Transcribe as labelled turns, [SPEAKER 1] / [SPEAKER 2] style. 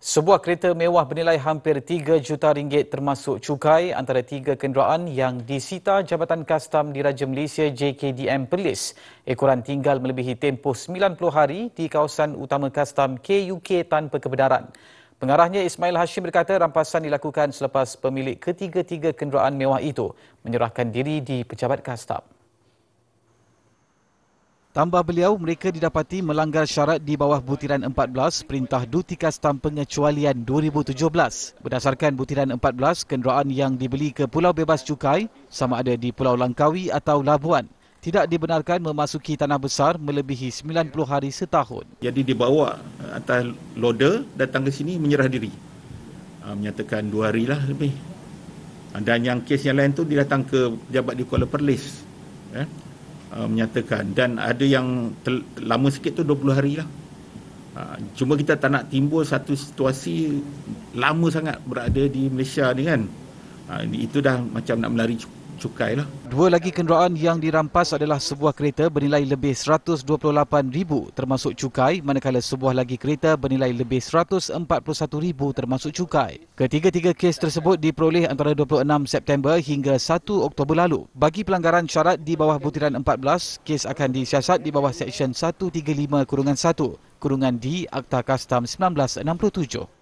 [SPEAKER 1] Sebuah kereta mewah bernilai hampir 3 juta ringgit termasuk cukai antara tiga kenderaan yang disita Jabatan Kastam di Raja Malaysia JKDM Perlis. Ekoran tinggal melebihi tempoh 90 hari di kawasan utama Kastam KUK tanpa kebenaran. Pengarahnya Ismail Hashim berkata rampasan dilakukan selepas pemilik ketiga-tiga kenderaan mewah itu menyerahkan diri di pejabat Kastam. Tambah beliau, mereka didapati melanggar syarat di bawah butiran 14 Perintah Duti Kastam Pengecualian 2017. Berdasarkan butiran 14, kenderaan yang dibeli ke Pulau Bebas Cukai sama ada di Pulau Langkawi atau Labuan tidak dibenarkan memasuki tanah besar melebihi 90 hari setahun. Jadi dibawa atas loader datang ke sini menyerah diri. Ah, menyatakan dua hari
[SPEAKER 2] lah lebih. Ah, dan yang kes yang lain tu dia datang ke jabat di Kuala Perlis. Ya. Uh, menyatakan dan ada yang tel, lama sikit tu 20 hari lah ha, cuma kita tak nak timbul satu situasi lama sangat berada di Malaysia
[SPEAKER 1] ni kan ha, itu dah macam nak melari cukai lah. Dua lagi kenderaan yang dirampas adalah sebuah kereta bernilai lebih 128,000 termasuk cukai manakala sebuah lagi kereta bernilai lebih 141,000 termasuk cukai. Ketiga-tiga kes tersebut diperoleh antara 26 September hingga 1 Oktober lalu. Bagi pelanggaran syarat di bawah butiran 14, kes akan disiasat di bawah Seksyen 135-1 kurungan D Akta Kastam 1967.